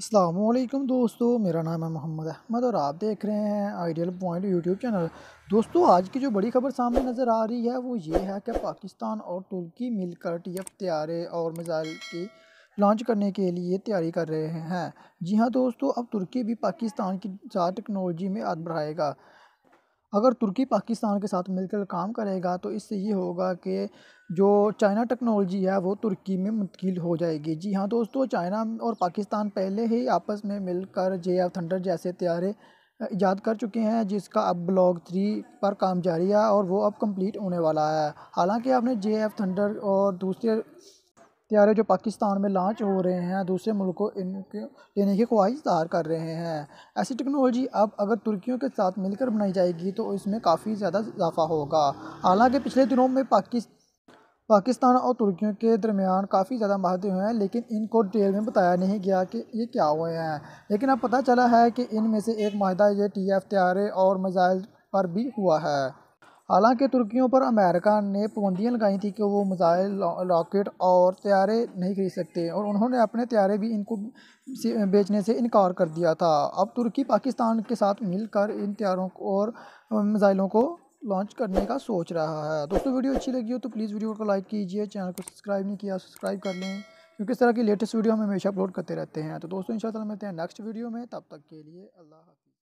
असलकम दोस्तों मेरा नाम है मोहम्मद अहमद और आप देख रहे हैं आइडियल पॉइंट यूट्यूब चैनल दोस्तों आज की जो बड़ी खबर सामने नज़र आ रही है वो ये है कि पाकिस्तान और तुर्की मिलकर टी एफ तैयारे और मिज़ाइल की लॉन्च करने के लिए तैयारी कर रहे हैं जी हाँ दोस्तों अब तुर्की भी पाकिस्तान की ज्यादा टेक्नोलॉजी में आद बढ़ाएगा अगर तुर्की पाकिस्तान के साथ मिलकर काम करेगा तो इससे ये होगा कि जो चाइना टेक्नोलॉजी है वो तुर्की में मुंतकिल हो जाएगी जी हाँ दोस्तों चाइना और पाकिस्तान पहले ही आपस में मिलकर जे एफ थंडर जैसे त्यारे ईजाद कर चुके हैं जिसका अब ब्लॉक थ्री पर काम जारी है और वो अब कंप्लीट होने वाला है हालांकि आपने जे एफ थंडर और दूसरे त्यारे जो पाकिस्तान में लॉन्च हो रहे हैं दूसरे मुल्क को इनको लेने की ख्वाहिश दायर कर रहे हैं ऐसी टेक्नोलॉजी अब अगर तुर्कियों के साथ मिलकर बनाई जाएगी तो इसमें काफ़ी ज़्यादा इजाफा होगा हालांकि पिछले दिनों में पाकिस् पाकिस्तान और तुर्कियों के दरमियान काफ़ी ज़्यादा महदे हुए हैं लेकिन इनको डिटेल में बताया नहीं गया कि ये क्या हुए हैं लेकिन अब पता चला है कि इनमें से एक माहदा ये टी एफ तैयारे और मिज़ाइल पर भी हुआ है हालांकि तुर्कियों पर अमेरिका ने पाबंदियाँ लगाई थी कि वो मिज़ाइल रॉकेट और त्यारे नहीं खरीद सकते और उन्होंने अपने त्यारे भी इनको बेचने से इनकार कर दिया था अब तुर्की पाकिस्तान के साथ मिलकर इन त्यारों और मिज़ाइलों को लॉन्च करने का सोच रहा है दोस्तों वीडियो अच्छी लगी हो तो प्लीज़ वीडियो को लाइक कीजिए चैनल को सब्सक्राइब नहीं किया सब्सक्राइब कर लें क्योंकि इस तरह की लेटेस्ट वीडियो हम हमेशा अपलोड करते रहते हैं तो दोस्तों इन मिलते हैं नेक्स्ट वीडियो में तब तक के लिए अल्लाह